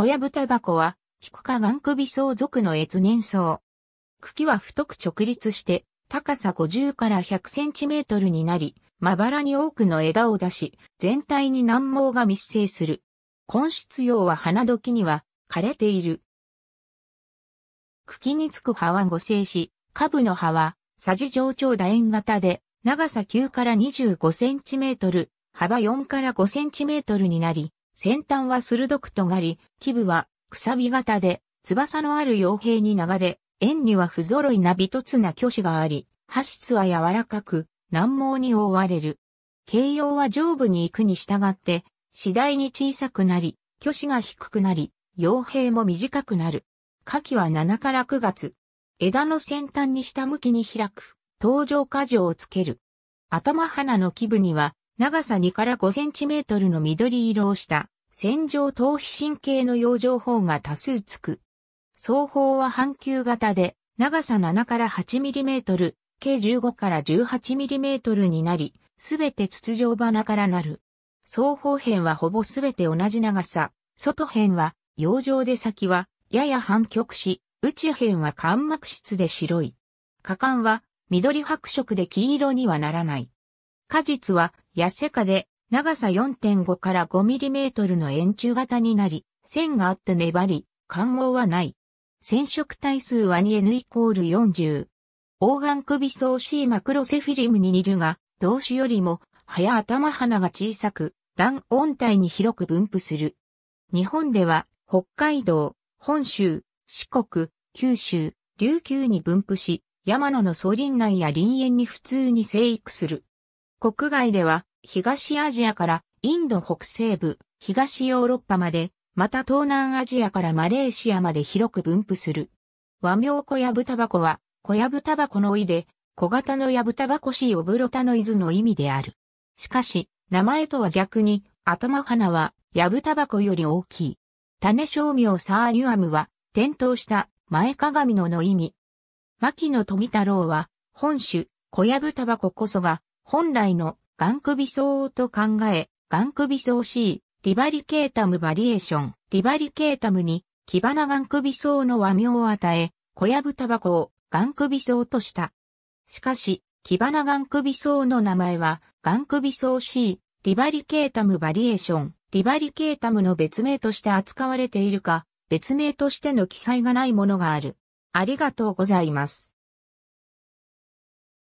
小屋タバコは、菊花岩首草属の越年草。茎は太く直立して、高さ50から100センチメートルになり、まばらに多くの枝を出し、全体に軟毛が密生する。根室葉は花時には枯れている。茎につく葉は五生し、株の葉は、さじ上長楕円型で、長さ9から25センチメートル、幅4から5センチメートルになり、先端は鋭く尖り、基部はくさび型で、翼のある傭兵に流れ、円には不揃いな微突な巨子があり、破質は柔らかく、難毛に覆われる。形容は上部に行くに従って、次第に小さくなり、巨子が低くなり、傭兵も短くなる。下季は7から9月。枝の先端に下向きに開く、登場果樹をつける。頭花の基部には、長さ2から5センチメートルの緑色をした線状頭皮神経の養生法が多数つく。双方は半球型で長さ7から8ミリメートル、計15から18ミリメートルになり、すべて筒状花からなる。双方辺はほぼすべて同じ長さ、外辺は養生で先はやや反曲し、内辺は間膜質で白い。果敢は緑白色で黄色にはならない。果実は痩せかで長さ4.5から5ミリメートルの円柱型になり、線があって粘り、感応はない。染色体数は 2N イコール40。黄眼首相 C マクロセフィリムに似るが、同種よりも、葉や頭花が小さく、断音体に広く分布する。日本では、北海道、本州、四国、九州、琉球に分布し、山野の総林内や林園に普通に生育する。国外では、東アジアからインド北西部、東ヨーロッパまで、また東南アジアからマレーシアまで広く分布する。和名小やぶたばは、小やぶたばの意で、小型のやぶたばこしオブロタノイズの意味である。しかし、名前とは逆に、頭花は、やぶたバコより大きい。種商名サーニュアムは、転倒した前鏡のの意味。牧野富太郎は、本種、小やぶたばこそが、本来の眼首層と考え、眼首層 C、ディバリケータムバリエーション、ディバリケータムに、キ木花眼首層の和名を与え、小籔タバコを眼首層とした。しかし、キ木花眼首層の名前は、眼首層 C、ディバリケータムバリエーション、ディバリケータムの別名として扱われているか、別名としての記載がないものがある。ありがとうございます。